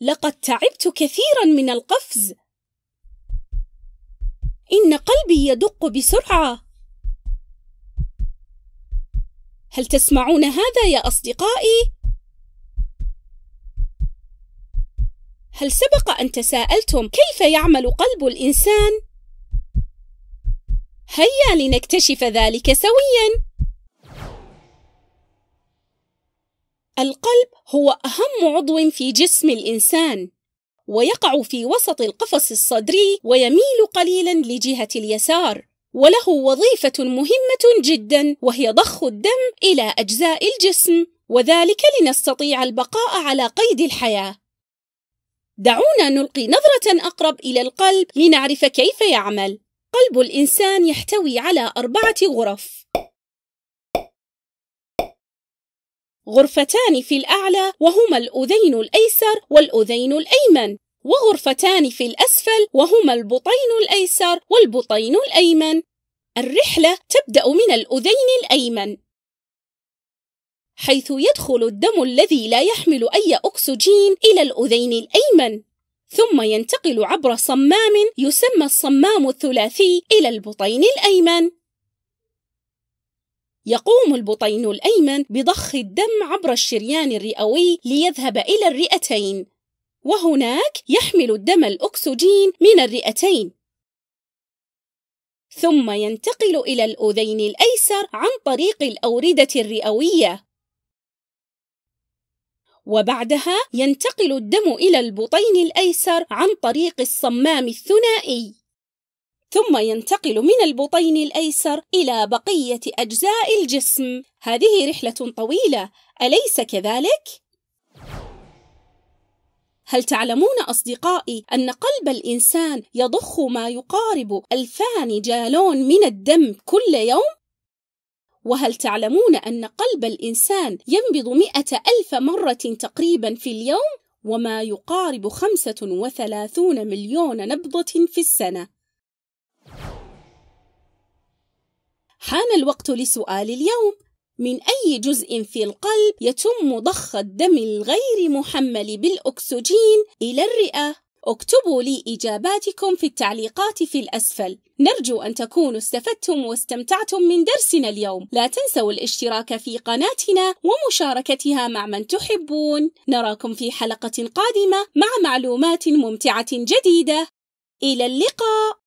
لقد تعبت كثيرا من القفز ان قلبي يدق بسرعه هل تسمعون هذا يا اصدقائي هل سبق ان تساءلتم كيف يعمل قلب الانسان هيا لنكتشف ذلك سويا القلب هو أهم عضو في جسم الإنسان ويقع في وسط القفص الصدري ويميل قليلا لجهة اليسار وله وظيفة مهمة جدا وهي ضخ الدم إلى أجزاء الجسم وذلك لنستطيع البقاء على قيد الحياة دعونا نلقي نظرة أقرب إلى القلب لنعرف كيف يعمل قلب الإنسان يحتوي على أربعة غرف غرفتان في الأعلى وهما الأذين الأيسر والأذين الأيمن وغرفتان في الأسفل وهما البطين الأيسر والبطين الأيمن الرحلة تبدأ من الأذين الأيمن حيث يدخل الدم الذي لا يحمل أي أكسجين إلى الأذين الأيمن ثم ينتقل عبر صمام يسمى الصمام الثلاثي إلى البطين الأيمن يقوم البطين الأيمن بضخ الدم عبر الشريان الرئوي ليذهب إلى الرئتين وهناك يحمل الدم الأكسجين من الرئتين ثم ينتقل إلى الأذين الأيسر عن طريق الأوردة الرئوية وبعدها ينتقل الدم إلى البطين الأيسر عن طريق الصمام الثنائي ثم ينتقل من البطين الأيسر إلى بقية أجزاء الجسم هذه رحلة طويلة أليس كذلك؟ هل تعلمون أصدقائي أن قلب الإنسان يضخ ما يقارب ألفان جالون من الدم كل يوم؟ وهل تعلمون أن قلب الإنسان ينبض مئة ألف مرة تقريبا في اليوم؟ وما يقارب خمسه وثلاثون مليون نبضة في السنة حان الوقت لسؤال اليوم من أي جزء في القلب يتم ضخ الدم الغير محمل بالأكسجين إلى الرئة؟ اكتبوا لي إجاباتكم في التعليقات في الأسفل نرجو أن تكونوا استفدتم واستمتعتم من درسنا اليوم لا تنسوا الاشتراك في قناتنا ومشاركتها مع من تحبون نراكم في حلقة قادمة مع معلومات ممتعة جديدة إلى اللقاء